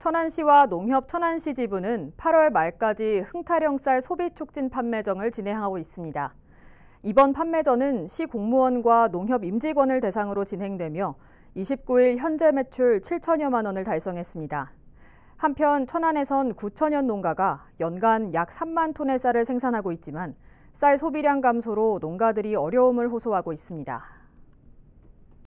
천안시와 농협 천안시 지부는 8월 말까지 흥타령 쌀 소비 촉진 판매정을 진행하고 있습니다. 이번 판매전은 시 공무원과 농협 임직원을 대상으로 진행되며 29일 현재 매출 7천여만 원을 달성했습니다. 한편 천안에선 9천여 농가가 연간 약 3만 톤의 쌀을 생산하고 있지만 쌀 소비량 감소로 농가들이 어려움을 호소하고 있습니다.